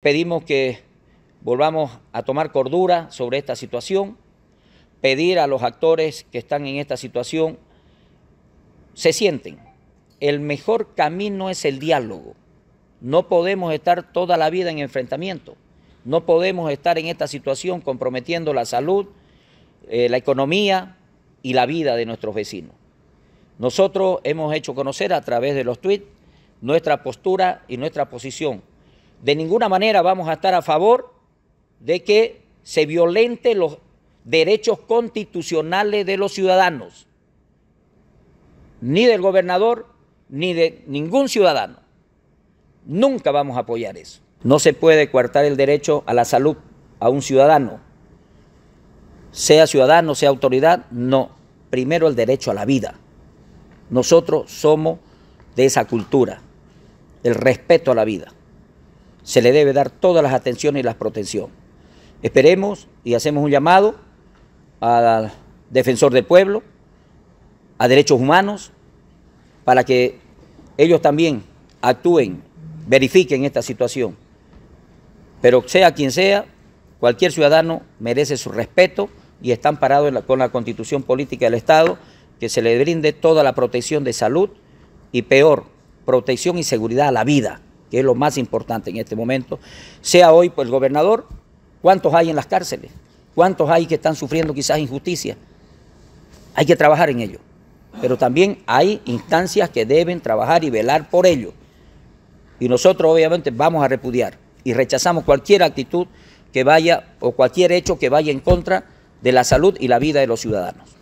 Pedimos que volvamos a tomar cordura sobre esta situación, pedir a los actores que están en esta situación, se sienten. El mejor camino es el diálogo. No podemos estar toda la vida en enfrentamiento. No podemos estar en esta situación comprometiendo la salud, eh, la economía y la vida de nuestros vecinos. Nosotros hemos hecho conocer a través de los tweets nuestra postura y nuestra posición de ninguna manera vamos a estar a favor de que se violenten los derechos constitucionales de los ciudadanos, ni del gobernador, ni de ningún ciudadano. Nunca vamos a apoyar eso. No se puede coartar el derecho a la salud a un ciudadano, sea ciudadano, sea autoridad, no. Primero el derecho a la vida. Nosotros somos de esa cultura, el respeto a la vida se le debe dar todas las atenciones y la protección. Esperemos y hacemos un llamado al defensor del pueblo, a derechos humanos, para que ellos también actúen, verifiquen esta situación. Pero sea quien sea, cualquier ciudadano merece su respeto y está amparado con la constitución política del Estado, que se le brinde toda la protección de salud y peor, protección y seguridad a la vida que es lo más importante en este momento, sea hoy pues, el gobernador, cuántos hay en las cárceles, cuántos hay que están sufriendo quizás injusticia. Hay que trabajar en ello, pero también hay instancias que deben trabajar y velar por ello. Y nosotros obviamente vamos a repudiar y rechazamos cualquier actitud que vaya o cualquier hecho que vaya en contra de la salud y la vida de los ciudadanos.